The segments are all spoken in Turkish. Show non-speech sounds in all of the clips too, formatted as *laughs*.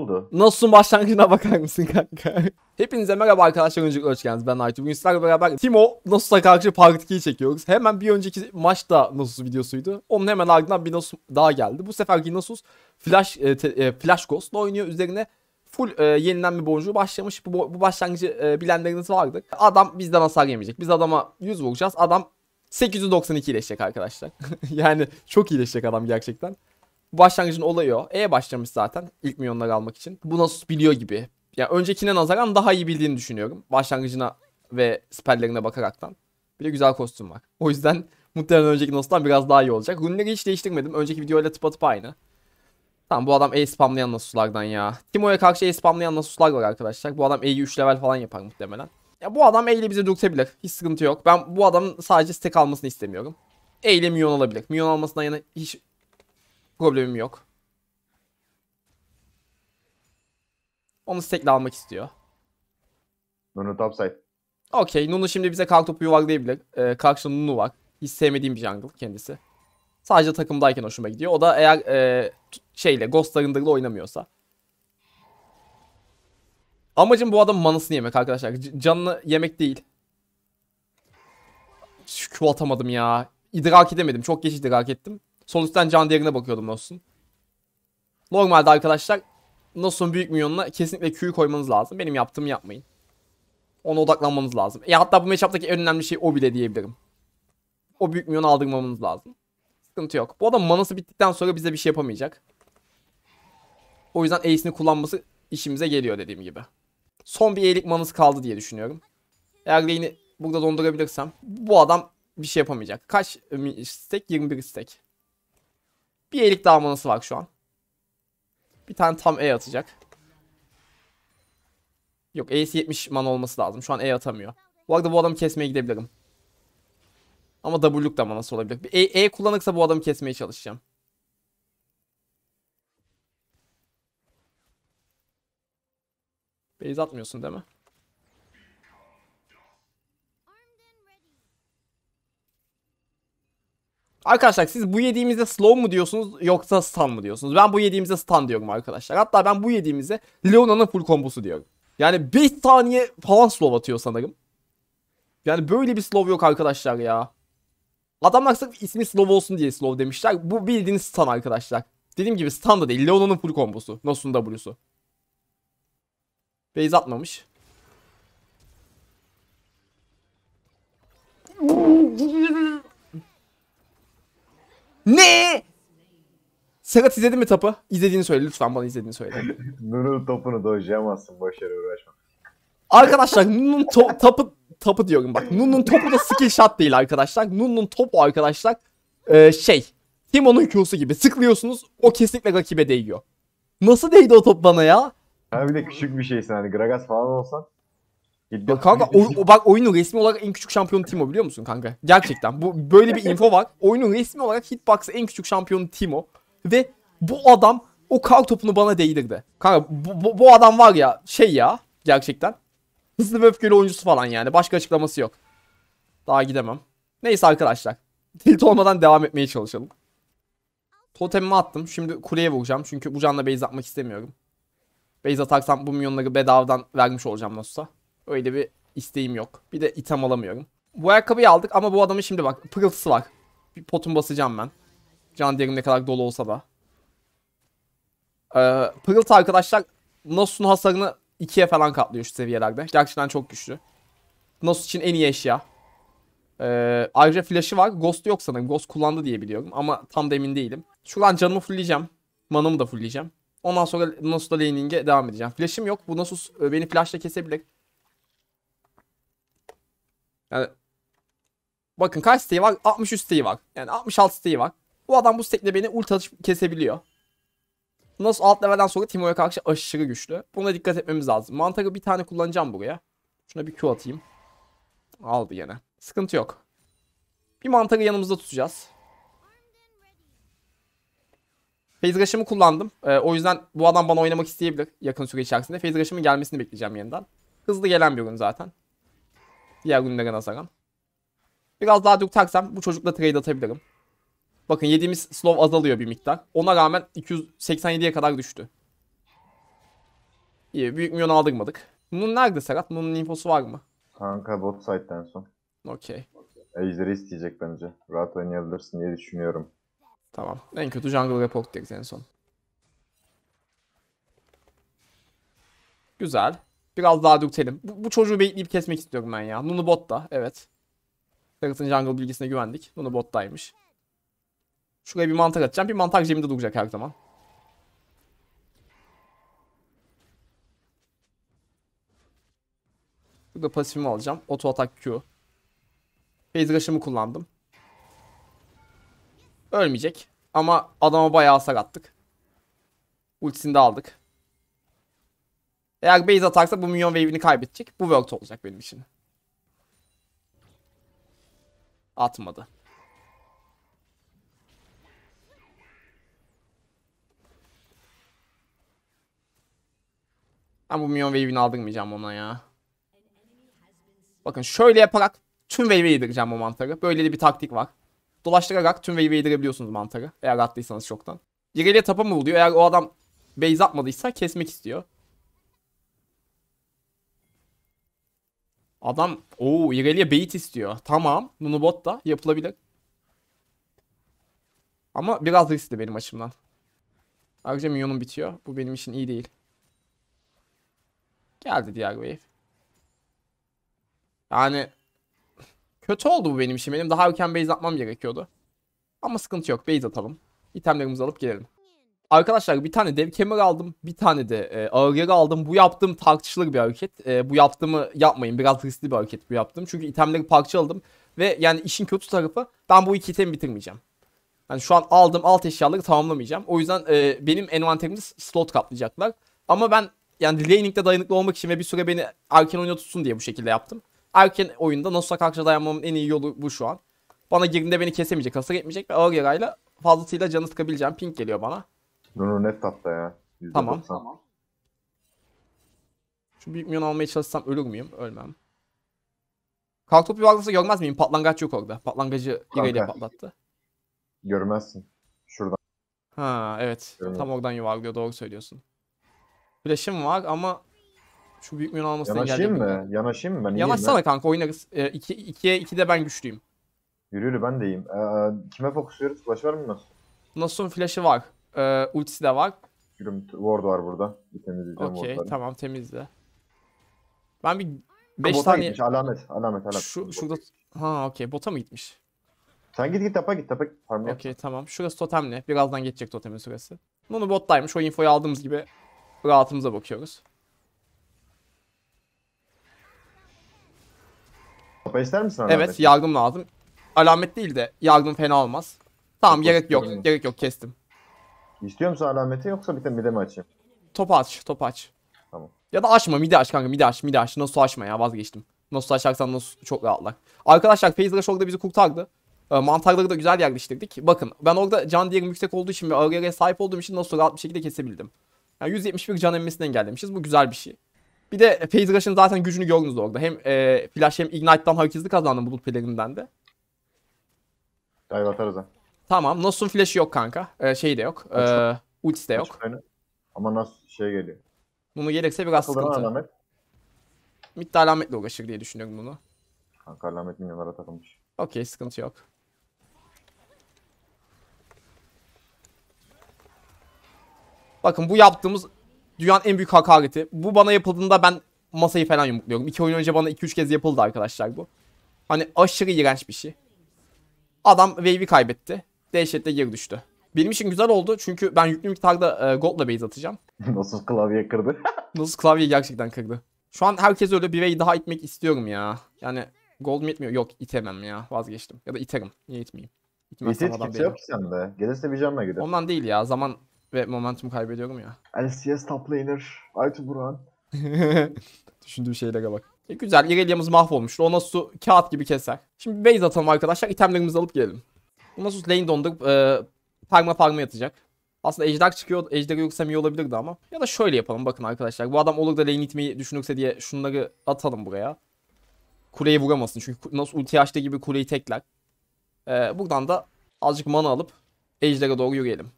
oldu? Nasıl başlangıcına bakar mısın kanka? *laughs* Hepinize merhaba arkadaşlar öncelikle hoş geldiniz. Ben Aytu. Bugün sizlerle beraber Timo Nasus'a karşı Part 2'yi çekiyoruz. Hemen bir önceki maçta Nasus videosuydu. Onun hemen ardından bir Nasus daha geldi. Bu seferki Nasus Flash, e, te, e, Flash Ghost'la oynuyor. Üzerine full e, bir boncuğu başlamış. Bu, bu başlangıcı e, bilenleriniz vardı. Adam bizden hasar yemeyecek. Biz adama 100 vuracağız. Adam 892 iyileşecek arkadaşlar. *laughs* yani çok iyileşecek adam gerçekten başlangıcın olayı o. E başlamış zaten ilk milyonları almak için. Bu nasıl biliyor gibi. Yani öncekine nazaran daha iyi bildiğini düşünüyorum. Başlangıcına ve spellerine bakaraktan. Bir de güzel kostüm var. O yüzden *laughs* muhtemelen önceki Nos'tan biraz daha iyi olacak. Rune'leri hiç değiştirmedim. Önceki videoyla tıpa tıpa aynı. Tamam bu adam E spamlayan Nasus'lardan ya. Timo'ya karşı E spamlayan Nasus'lar var arkadaşlar. Bu adam E'yi 3 level falan yapar muhtemelen. Ya bu adam E ile bizi dürtebilir. Hiç sıkıntı yok. Ben bu adamın sadece stack almasını istemiyorum. E ile milyon alabilir. Milyon almasından yana hiç problemim yok. Onu stekle almak istiyor. Nunu topside. Okey. Nunu şimdi bize kalk topu yuvarlayabilir. Ee, karşında Nunu var. Hiç sevmediğim bir jungle kendisi. Sadece takımdayken hoşuma gidiyor. O da eğer e, şeyle Ghost Arındır'la oynamıyorsa. Amacım bu adam manasını yemek arkadaşlar. C canını yemek değil. Şu Q atamadım ya. İdrak edemedim. Çok geç idrak ettim. Sonuçtan can değerine bakıyordum Nosun. Normalde arkadaşlar Nosun büyük milyonuna kesinlikle Q'yu koymanız lazım. Benim yaptığımı yapmayın. Ona odaklanmanız lazım. Ya e hatta bu matchup'taki en önemli şey o bile diyebilirim. O büyük milyonu aldırmamanız lazım. Sıkıntı yok. Bu adam manası bittikten sonra bize bir şey yapamayacak. O yüzden ace'ini kullanması işimize geliyor dediğim gibi. Son bir eğilik manası kaldı diye düşünüyorum. Eğer lane'i burada dondurabilirsem bu adam bir şey yapamayacak. Kaç e, stack? 21 stack. Bir elik daha dalmanası var şu an. Bir tane tam E atacak. Yok E'si 70 man olması lazım. Şu an E atamıyor. Bu arada bu adamı kesmeye gidebilirim. Ama W'luk da manası olabilir. Bir e, e kullanırsa bu adamı kesmeye çalışacağım. Base atmıyorsun değil mi? Arkadaşlar siz bu yediğimizde slow mu diyorsunuz yoksa stun mı diyorsunuz? Ben bu yediğimizde stun diyorum arkadaşlar. Hatta ben bu yediğimizde Leona'nın full kombosu diyorum. Yani 5 saniye falan slow atıyor sanırım. Yani böyle bir slow yok arkadaşlar ya. Adamlar sırf ismi slow olsun diye slow demişler. Bu bildiğiniz stun arkadaşlar. Dediğim gibi stun da değil. Leona'nın full kombosu. Nosun W'su. Base atmamış. *laughs* Ne? Serhat izledin mi topu? İzlediğini söyle lütfen bana izlediğini söyle. *laughs* Nun'un topunu dojlayamazsın boş uğraşma. Arkadaşlar Nun'un topu topu diyorum bak. Nun'un topu da skill shot değil arkadaşlar. Nun'un topu arkadaşlar ee, şey Timon'un Q'su gibi sıklıyorsunuz o kesinlikle rakibe değiyor. Nasıl değdi o top bana ya? Ha bir de küçük bir şeysin hani Gragas falan olsan. Bak kanka o, o, bak oyunun resmi olarak en küçük şampiyon Timo biliyor musun kanka? Gerçekten bu böyle bir info var. Oyunun resmi olarak Hitbox'ın en küçük şampiyonu Timo ve bu adam o kalk topunu bana değdirdi. Kanka bu, bu, bu adam var ya şey ya gerçekten. Hızlı ve öfkeli oyuncusu falan yani. Başka açıklaması yok. Daha gidemem. Neyse arkadaşlar. Tilt olmadan devam etmeye çalışalım. Totemimi attım. Şimdi kuleye vuracağım. Çünkü bu canla base atmak istemiyorum. Base atarsam bu milyonları bedavadan vermiş olacağım nasılsa. Öyle bir isteğim yok. Bir de item alamıyorum. Bu ayakkabıyı aldık ama bu adamın şimdi bak pırıltısı var. Bir potum basacağım ben. Can diyelim ne kadar dolu olsa da. Ee, pırıltı arkadaşlar Nasus'un hasarını ikiye falan katlıyor şu seviyelerde. Gerçekten çok güçlü. Nasus için en iyi eşya. Ee, ayrıca flash'ı var. Ghost yok sanırım. Ghost kullandı diye biliyorum ama tam da emin değilim. Şuradan canımı fullleyeceğim. manımı da fullleyeceğim. Ondan sonra Nasus'la laning'e devam edeceğim. Flashım yok. Bu Nasus e, beni flash'la kesebilir. Yani bakın kaç steyi var? 63 steyi var. Yani 66 steyi var. Bu adam bu stackle beni ulti atıp kesebiliyor. Nasıl alt levelden sonra Timo'ya karşı aşırı güçlü. Buna dikkat etmemiz lazım. Mantarı bir tane kullanacağım buraya. Şuna bir Q atayım. Aldı yine. Sıkıntı yok. Bir mantarı yanımızda tutacağız. Phase Rush'ımı kullandım. Ee, o yüzden bu adam bana oynamak isteyebilir yakın süre içerisinde. Phase Rush'ımın gelmesini bekleyeceğim yeniden. Hızlı gelen bir oyun zaten. Diğer ürünlere nazaran. Biraz daha dük bu çocukla trade atabilirim. Bakın yediğimiz slow azalıyor bir miktar. Ona rağmen 287'ye kadar düştü. İyi büyük milyon aldırmadık. Bunun nerede Serhat? Bunun infosu var mı? Kanka bot site'den son. Okey. Ejder'i isteyecek bence. Rahat oynayabilirsin diye düşünüyorum. Tamam. En kötü jungle report deriz en son. Güzel. Biraz daha dürtelim. Bu, bu çocuğu bekleyip kesmek istiyorum ben ya. Nunu botta. Evet. Tarıt'ın jungle bilgisine güvendik. Nunu bottaymış. Şuraya bir mantar atacağım. Bir mantar cebimde duracak her zaman. Burada pasifimi alacağım. Auto atak Q. Phase rush'ımı kullandım. Ölmeyecek. Ama adama bayağı hasar attık. Ultisini de aldık. Eğer base atarsa bu minyon wave'ini kaybedecek. Bu world olacak benim için. Atmadı. Ben bu minyon wave'ini aldırmayacağım ona ya. Bakın şöyle yaparak tüm wave'e yedireceğim bu mantarı. Böyle de bir taktik var. Dolaştırarak tüm wave'e yedirebiliyorsunuz mantarı. Eğer attıysanız çoktan. Geriye tapa mı buluyor? Eğer o adam base atmadıysa kesmek istiyor. Adam o Irelia bait istiyor. Tamam. Bunu bot da yapılabilir. Ama biraz riskli benim açımdan. Ayrıca minyonum bitiyor. Bu benim için iyi değil. Geldi diğer wave. Yani kötü oldu bu benim için. Benim daha erken base atmam gerekiyordu. Ama sıkıntı yok. Base atalım. İtemlerimizi alıp gelelim. Arkadaşlar bir tane dev kemer aldım. Bir tane de e, ağır yarı aldım. Bu yaptığım tartışılır bir hareket. E, bu yaptığımı yapmayın. Biraz riskli bir hareket bu yaptım. Çünkü itemleri parçaladım. Ve yani işin kötü tarafı ben bu iki itemi bitirmeyeceğim. Yani şu an aldığım alt eşyaları tamamlamayacağım. O yüzden e, benim envanterimde slot kaplayacaklar. Ama ben yani laning'de dayanıklı olmak için ve bir süre beni erken oyuna tutsun diye bu şekilde yaptım. Erken oyunda Nosa karşı dayanmamın en iyi yolu bu şu an. Bana girdiğinde beni kesemeyecek, hasar etmeyecek ve ağır yarayla fazlasıyla canı sıkabileceğim. Pink geliyor bana. Bruno net tatta ya. %90. Tamam. Şu büyük minyon almaya çalışsam ölür müyüm? Ölmem. Kalk topu yuvarlasa görmez miyim? Patlangaç yok orada. Patlangacı ile patlattı. Görmezsin. Şuradan. Ha evet. Görmez. Tam oradan yuvarlıyor. Doğru söylüyorsun. Flash'ım var ama şu büyük minyon almasına geldi. Yanaşayım mı? Bilmiyorum. Yanaşayım mı? Ben Yanaşsana kanka oynarız. 2'ye ee, 2'de iki, de ben güçlüyüm. Yürü yürü ben de iyiyim. Ee, kime fokusluyoruz? Flash var mı nasıl? Nasıl flash'ı var. Ee, ultisi de var. Şurada ward var burada. Bir temizleyeceğim Okey wardları. tamam temizle. Ben bir 5 Bota tane... gitmiş alamet alamet alamet. Şu, şurada... Ha okey bota mı gitmiş? Sen git git tapa git tapa git. Okey tamam. Şurası totemli. Birazdan geçecek totemin süresi. Bunu bottaymış. O infoyu aldığımız gibi rahatımıza bakıyoruz. Tapa ister misin alamet? Evet yardım lazım. Alamet değil de yardım fena olmaz. Tamam Çok gerek yok. Gerek yok kestim. İstiyor musun alameti yoksa bir de mide mi açayım? Top aç, top aç. Tamam. Ya da açma mide aç kanka mide aç mide aç. Nasıl açma ya vazgeçtim. Nasıl açarsan nasıl çok rahatlar. Arkadaşlar Phaser Shock'da bizi kurtardı. Ee, mantarları da güzel yerleştirdik. Bakın ben orada can diyelim yüksek olduğu için ve ARR'ye sahip olduğum için nasıl rahat bir şekilde kesebildim. Yani 171 can emmesini engellemişiz. Bu güzel bir şey. Bir de Phase Rush'ın zaten gücünü gördünüz orada. Hem e, Flash hem Ignite'dan hareketli kazandım bulut pelerinden de. Dive atarız ha. Tamam. Nosun flash yok kanka. Ee, şeyi de yok. Ee, ultisi de yok. Ama nasıl şey geliyor. Bunu gelirse biraz Nasıl sıkıntı. Alamet? Mid de alametle uğraşır diye düşünüyorum bunu. Kanka alamet milyonlara takılmış. Okey sıkıntı yok. Bakın bu yaptığımız dünyanın en büyük hakareti. Bu bana yapıldığında ben masayı falan yumrukluyorum. İki oyun önce bana 2-3 kez yapıldı arkadaşlar bu. Hani aşırı iğrenç bir şey. Adam wave'i kaybetti dehşette geri düştü. Benim için güzel oldu çünkü ben yüklü miktarda e, gold'la base atacağım. *laughs* Nasıl klavye kırdı? *laughs* Nasıl klavye gerçekten kırdı. Şu an herkes öyle birey daha itmek istiyorum ya. Yani gold yetmiyor, Yok itemem ya vazgeçtim. Ya da iterim. Niye itmeyeyim? İtmez Hiç kimse yok ki sende. Gelirse bir canla gider. Ondan değil ya zaman ve momentum kaybediyorum ya. LCS *laughs* top laner. Aytu Burhan. Düşündüğüm şeylere bak. E güzel. Irelia'mız mahvolmuştu. Ona su kağıt gibi keser. Şimdi base atalım arkadaşlar. İtemlerimizi alıp gelelim. Nasıl lane dondurup e, parma parma yatacak. Aslında ejder çıkıyor. Ejder yoksa iyi olabilirdi ama. Ya da şöyle yapalım bakın arkadaşlar. Bu adam olur da lane itmeyi düşünürse diye şunları atalım buraya. Kuleyi vuramasın. Çünkü nasıl ulti açtığı gibi kuleyi tekler. E, buradan da azıcık mana alıp ejder'e doğru yürüyelim.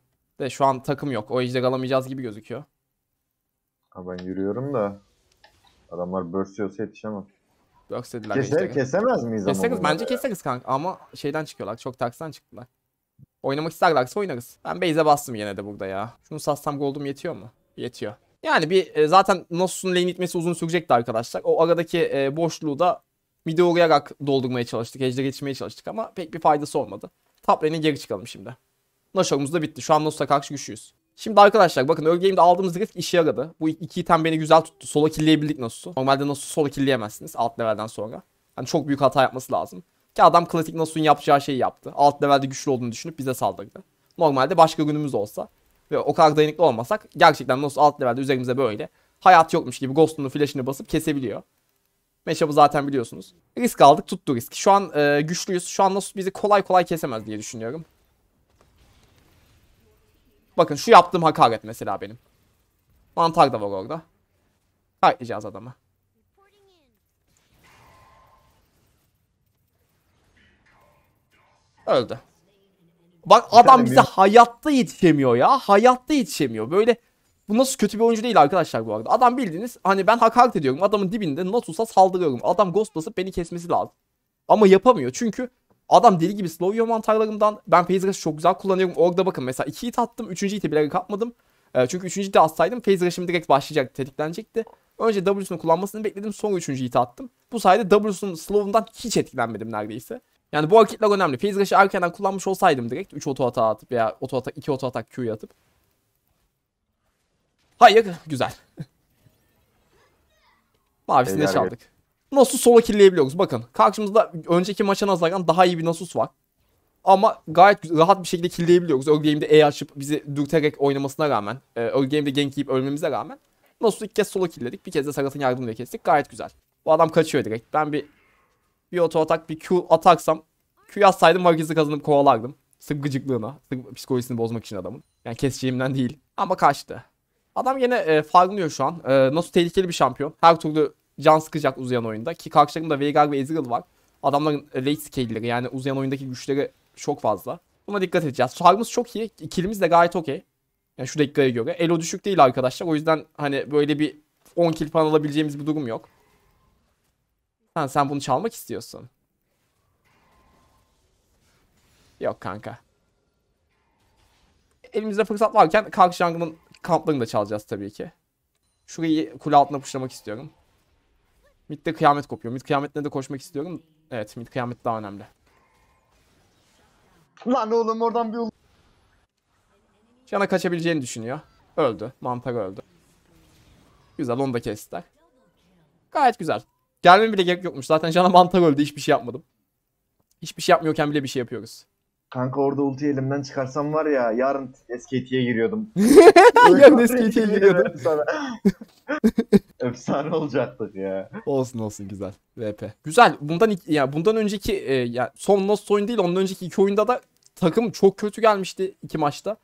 Ve şu an takım yok. O ejder alamayacağız gibi gözüküyor. Ha ben yürüyorum da adamlar börsüyorsa yetişemem. Worksteady'ler. Keser, kesemez miyiz ama? Keseriz, bunu? bence keseriz kanka ama şeyden çıkıyorlar. Çok taksan çıktılar. Oynamak isterlerse oynarız. Ben base'e bastım yine de burada ya. Şunu satsam gold'um yetiyor mu? Yetiyor. Yani bir e, zaten Nosus'un lane gitmesi uzun sürecekti arkadaşlar. O aradaki e, boşluğu da mid'e uğrayarak doldurmaya çalıştık. Ejder'e geçmeye çalıştık ama pek bir faydası olmadı. Top geri çıkalım şimdi. Nashor'umuz da bitti. Şu an Nosus'a karşı güçlüyüz. Şimdi arkadaşlar bakın early game'de aldığımız drift işe yaradı. Bu iki item beni güzel tuttu. Sola killeyebildik Nasus'u. Normalde nasıl sola killeyemezsiniz alt levelden sonra. Hani çok büyük hata yapması lazım. Ki adam klasik nasu'nun yapacağı şeyi yaptı. Alt levelde güçlü olduğunu düşünüp bize saldırdı. Normalde başka günümüz olsa ve o kadar dayanıklı olmasak gerçekten nasu alt levelde üzerimize böyle hayat yokmuş gibi Ghost'unu flash'ını basıp kesebiliyor. Meşap'ı zaten biliyorsunuz. Risk aldık tuttu risk. Şu an e, güçlüyüz. Şu an nasu bizi kolay kolay kesemez diye düşünüyorum. Bakın şu yaptığım hakaret mesela benim. Mantar da var orada. Kayıtlayacağız adamı. Öldü. Bak adam bize hayatta yetişemiyor ya. Hayatta yetişemiyor. Böyle bu nasıl kötü bir oyuncu değil arkadaşlar bu arada. Adam bildiğiniz hani ben hakaret ediyorum. Adamın dibinde nasılsa saldırıyorum. Adam ghost basıp beni kesmesi lazım. Ama yapamıyor çünkü Adam deli gibi slow yo mantarlarımdan ben phase rush'ı çok güzel kullanıyorum. Orada bakın mesela 2 hit attım 3. hit'i bile atmadım. E, çünkü 3. hit'i atsaydım phase rush'ım direkt başlayacak tetiklenecekti. Önce W'sunu kullanmasını bekledim sonra 3. hit'i attım. Bu sayede W'sunun slow'undan hiç etkilenmedim neredeyse. Yani bu hareketler önemli. Phase rush'ı erkenden kullanmış olsaydım direkt 3 oto hata atıp veya oto atak 2 oto atak Q'yu atıp. Hayır güzel. *laughs* Mavisini de çaldık. Nasıl solo killeyebiliyoruz. Bakın karşımızda önceki maça nazaran daha iyi bir Nasus var. Ama gayet rahat bir şekilde killeyebiliyoruz. Early game'de E açıp bizi dürterek oynamasına rağmen. E, early game'de gank yiyip ölmemize rağmen. Nasus'u iki kez solo killedik. Bir kez de Sarat'ın yardımıyla kestik. Gayet güzel. Bu adam kaçıyor direkt. Ben bir bir oto atak bir Q ataksam Q yazsaydım Vargis'i kazanıp kovalardım. Sırf gıcıklığına. Sırf psikolojisini bozmak için adamın. Yani keseceğimden değil. Ama kaçtı. Adam yine e, farmlıyor şu an. E, nasıl tehlikeli bir şampiyon. Her türlü can sıkacak uzayan oyunda. Ki karşılarında Veigar ve Ezreal var. Adamların late scale'leri yani uzayan oyundaki güçleri çok fazla. Buna dikkat edeceğiz. Farmımız çok iyi. İkilimiz de gayet okey. Yani şu dakikaya göre. Elo düşük değil arkadaşlar. O yüzden hani böyle bir 10 kill falan alabileceğimiz bir durum yok. Sen sen bunu çalmak istiyorsun. Yok kanka. Elimizde fırsat varken Kark Jungle'ın kamplarını da çalacağız tabii ki. Şurayı kule altına puşlamak istiyorum. Mid'de kıyamet kopuyor. Mid kıyametine de koşmak istiyorum. Evet mid kıyamet daha önemli. Lan oğlum oradan bir ul... Cana kaçabileceğini düşünüyor. Öldü. Mantar öldü. Güzel onu da kestiler. Gayet güzel. Gelmeme bile gerek yokmuş. Zaten Can'a mantar öldü. Hiçbir şey yapmadım. Hiçbir şey yapmıyorken bile bir şey yapıyoruz. Kanka orada ulti elimden çıkarsam var ya yarın SKT'ye giriyordum. *laughs* yarın SKT'ye şey giriyordum. Sana. *laughs* Efsane olacaktık ya. Olsun olsun güzel. VP. Güzel. Bundan ya yani bundan önceki e, ya yani son nasıl oyun değil ondan önceki iki oyunda da takım çok kötü gelmişti iki maçta.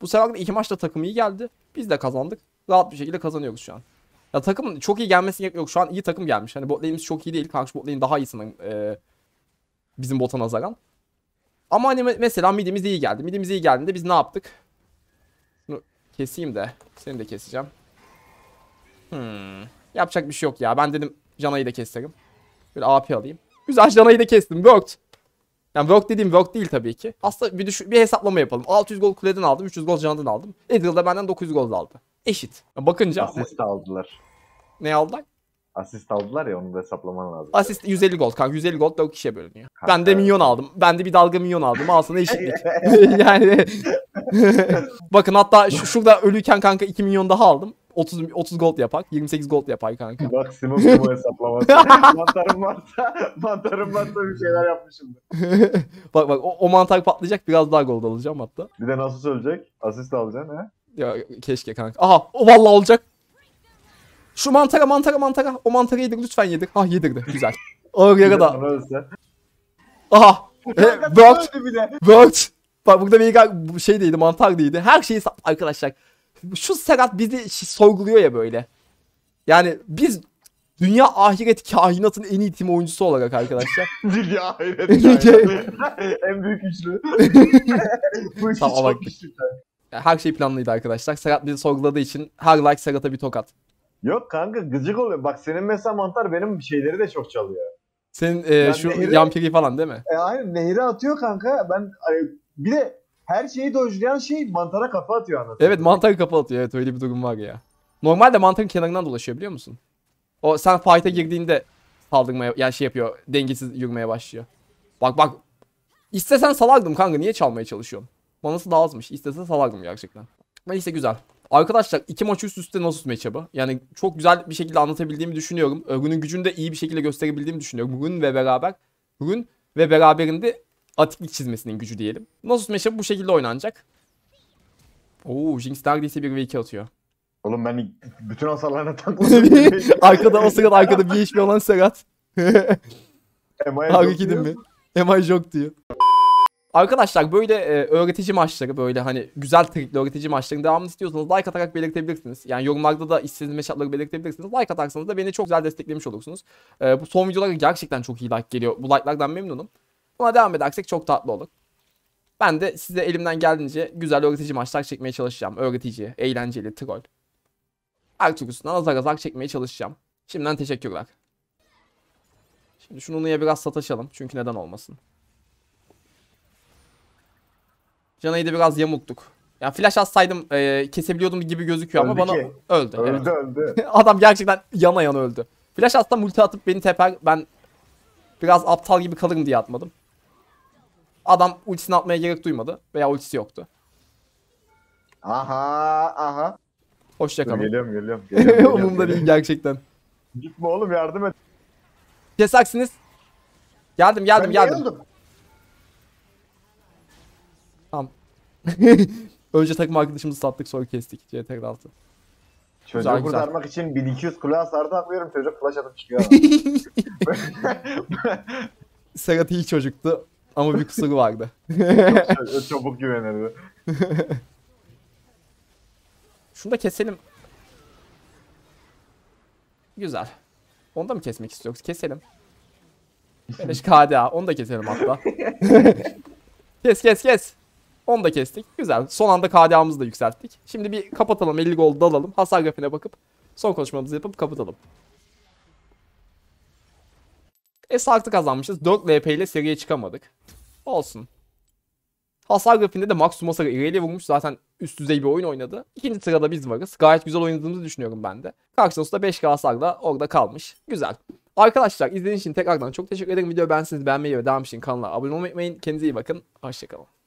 Bu sefer de iki maçta takım iyi geldi. Biz de kazandık. Rahat bir şekilde kazanıyoruz şu an. Ya takım çok iyi gelmesi gerek yok. Şu an iyi takım gelmiş. Hani bot çok iyi değil. Karşı bot daha iyi sanırım. E, bizim bota nazaran. Ama hani mesela midimiz iyi geldi. Midimiz iyi geldiğinde biz ne yaptık? Şunu keseyim de. Seni de keseceğim. Hmm. Yapacak bir şey yok ya. Ben dedim Jana'yı da keserim. Böyle AP alayım. Güzel Jana'yı da kestim. Worked. Yani work dediğim work değil tabii ki. Aslında bir, bir hesaplama yapalım. 600 gol kuleden aldım. 300 gol Jana'dan aldım. Edil de benden 900 gol aldı. Eşit. bakınca... Asist aldılar. Ne aldılar? Asist aldılar ya onu da hesaplaman lazım. Asist 150 gold kanka. 150 gold 4 kişiye bölünüyor. Kanka. Ben de milyon aldım. Ben de bir dalga milyon aldım. Aslında eşitlik. *laughs* *laughs* yani *laughs* bakın hatta şu, şurada ölüyken kanka 2 milyon daha aldım. 30 30 gold yapar. 28 gold yapar kanka. Maksimum bu hesaplaması. mantarım varsa mantarım varsa bir şeyler yapmışım. bak bak o, o mantar patlayacak. Biraz daha gold alacağım hatta. Bir de nasıl söyleyecek? Asist alacaksın ha? Ya keşke kanka. Aha o vallahi olacak. Şu mantara mantara mantara. O mantarı yedir lütfen yedir. Ha ah, yedirdi. Güzel. Ağır yara da. Aha. E, worked. Worked. Bak burada bir şey değildi mantar değildi. Her şeyi arkadaşlar. Şu Serhat bizi sorguluyor ya böyle. Yani biz dünya ahiret kainatın en iyi tim oyuncusu olarak arkadaşlar. *laughs* dünya ahiret En şey- *laughs* büyük güçlü. *laughs* Bu işi tamam, çok güçlü. Her şey planlıydı arkadaşlar. Serhat bizi sorguladığı için her like Serhat'a bir tokat. Yok kanka gıcık oluyor. Bak senin mesela mantar benim şeyleri de çok çalıyor. Senin e, şu nehri, yampiri falan değil mi? E, aynen nehre atıyor kanka. Ben bir de her şeyi dojlayan şey mantara kafa atıyor anlatıyor. Evet mantarı kafa atıyor evet öyle bir durum var ya. Normalde mantarın kenarından dolaşıyor biliyor musun? O sen fight'e girdiğinde saldırmaya yani şey yapıyor dengesiz yürümeye başlıyor. Bak bak istesen salardım kanka niye çalmaya çalışıyorsun? Manası da azmış. İstesen salardım gerçekten. Neyse güzel. Arkadaşlar iki maç üst üste Nasus matchup'ı. Yani çok güzel bir şekilde anlatabildiğimi düşünüyorum. Örgünün gücünü de iyi bir şekilde gösterebildiğimi düşünüyorum. Rune ve beraber. Rune ve beraberinde atiklik çizmesinin gücü diyelim. Nasus matchup'ı bu şekilde oynanacak. Oo Jinx neredeyse bir ve 2 atıyor. Oğlum ben bütün hasarlarına *laughs* takladım. arkada o sırada arkada bir HP olan Serhat. Ema'ya yok diyor. mi? Ema yok diyor. Arkadaşlar böyle e, öğretici maçları böyle hani güzel trikli öğretici maçların devamını istiyorsanız like atarak belirtebilirsiniz. Yani yorumlarda da istediğiniz meşatları belirtebilirsiniz. Like atarsanız da beni çok güzel desteklemiş olursunuz. E, bu son videolara gerçekten çok iyi like geliyor. Bu like'lardan memnunum. Buna devam edersek çok tatlı olur. Ben de size elimden geldiğince güzel öğretici maçlar çekmeye çalışacağım. Öğretici, eğlenceli, troll. Her türlüsünden azar azar çekmeye çalışacağım. Şimdiden teşekkürler. Şimdi şunu niye biraz sataşalım. Çünkü neden olmasın. Canayı da biraz yamuktuk. Ya yani flash atsaydım e, kesebiliyordum gibi gözüküyor öldü ama bana ki. öldü. Öldü evet. öldü. *laughs* Adam gerçekten yana yana öldü. Flash atsam ulti atıp beni teper. Ben biraz aptal gibi kalırım diye atmadım. Adam ultisini atmaya gerek duymadı. Veya ultisi yoktu. Aha aha. Hoşçakalın. Geliyorum geliyorum. *laughs* geliyorum, geliyorum Umumda değil gerçekten. Gitme oğlum yardım et. Kesaksınız. Geldim geldim ben geldim. *laughs* Önce takım arkadaşımızı sattık sonra kestik. CTR 6. Çocuğu güzel, kurtarmak güzel. için 1200 kulağa sardı atmıyorum çocuk flash atıp çıkıyor. Serhat *laughs* iyi çocuktu ama bir kusuru vardı. Çok çabuk güvenirdi. *laughs* Şunu da keselim. Güzel. Onu da mı kesmek istiyoruz? Keselim. Beleş KDA. Onu da keselim hatta. kes kes kes. Onu da kestik. Güzel. Son anda KDA'mızı da yükselttik. Şimdi bir kapatalım. 50 gol dalalım. Hasar grafiğine bakıp son konuşmamızı yapıp kapatalım. E sarktı kazanmışız. 4 LP ile seriye çıkamadık. Olsun. Hasar grafiğinde de Max Sumasar'ı ileriye vurmuş. Zaten üst düzey bir oyun oynadı. İkinci sırada biz varız. Gayet güzel oynadığımızı düşünüyorum ben de. Karşınos'ta 5K hasarla orada kalmış. Güzel. Arkadaşlar izlediğiniz için tekrardan çok teşekkür ederim. Video beğendiyseniz beğenmeyi ve devam için kanala abone olmayı unutmayın. Kendinize iyi bakın. Hoşçakalın.